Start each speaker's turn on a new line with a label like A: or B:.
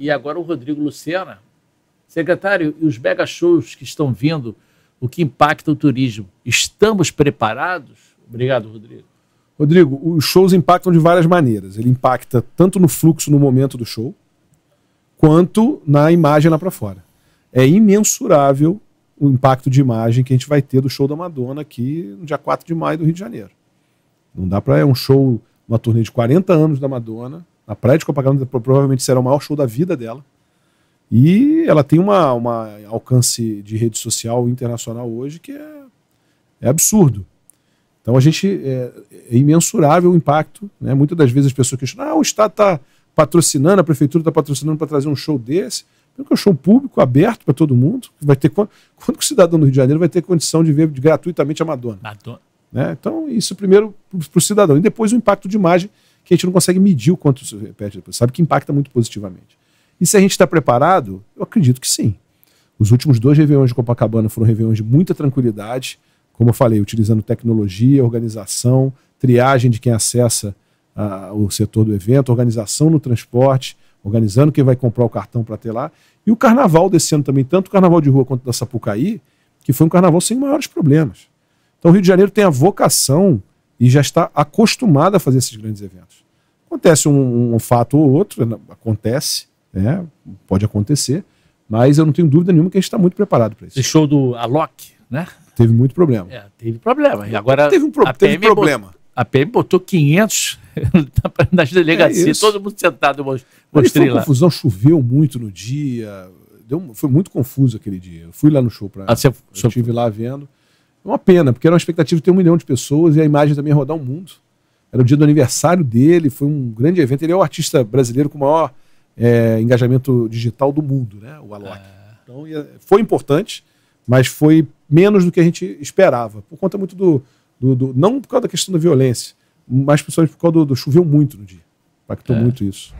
A: e agora o Rodrigo Lucena. Secretário, e os mega shows que estão vindo, o que impacta o turismo? Estamos preparados? Obrigado, Rodrigo. Rodrigo, os shows impactam de várias maneiras. Ele impacta tanto no fluxo no momento do show, quanto na imagem lá para fora. É imensurável o impacto de imagem que a gente vai ter do show da Madonna aqui no dia 4 de maio do Rio de Janeiro. Não dá para é um show, uma turnê de 40 anos da Madonna, a praia de Copacabana, provavelmente será o maior show da vida dela. E ela tem uma, uma alcance de rede social internacional hoje que é, é absurdo. Então a gente é, é, imensurável o impacto. Né? Muitas das vezes as pessoas questionam: ah, o Estado está patrocinando, a prefeitura está patrocinando para trazer um show desse. Que é um show público aberto para todo mundo. Vai ter quando, quando o cidadão do Rio de Janeiro vai ter condição de ver gratuitamente a Madonna? Madonna. Né? Então, isso primeiro para o cidadão. E depois o impacto de imagem que a gente não consegue medir o quanto se repete depois. Sabe que impacta muito positivamente. E se a gente está preparado, eu acredito que sim. Os últimos dois reviões de Copacabana foram reviões de muita tranquilidade, como eu falei, utilizando tecnologia, organização, triagem de quem acessa uh, o setor do evento, organização no transporte, organizando quem vai comprar o cartão para ter lá. E o carnaval desse ano também, tanto o carnaval de rua quanto da Sapucaí, que foi um carnaval sem maiores problemas. Então o Rio de Janeiro tem a vocação e já está acostumada a fazer esses grandes eventos. Acontece um, um fato ou outro, né, acontece, né? pode acontecer, mas eu não tenho dúvida nenhuma que a gente está muito preparado para isso. Esse show do Alok, né? Teve muito problema. É, teve problema. E agora teve um pro teve problema. Botou, a PM botou 500 nas delegacias, é todo mundo sentado. Mostrei foi lá. confusão, choveu muito no dia, deu, foi muito confuso aquele dia. Eu fui lá no show para. Ah, eu estive lá vendo. Uma pena, porque era uma expectativa de ter um milhão de pessoas e a imagem também rodar o mundo. Era o dia do aniversário dele, foi um grande evento. Ele é o artista brasileiro com o maior é, engajamento digital do mundo, né? O Alok. É. Então foi importante, mas foi menos do que a gente esperava. Por conta muito do. do, do não por causa da questão da violência, mas principalmente por causa do, do choveu muito no dia. Impactou é. muito isso.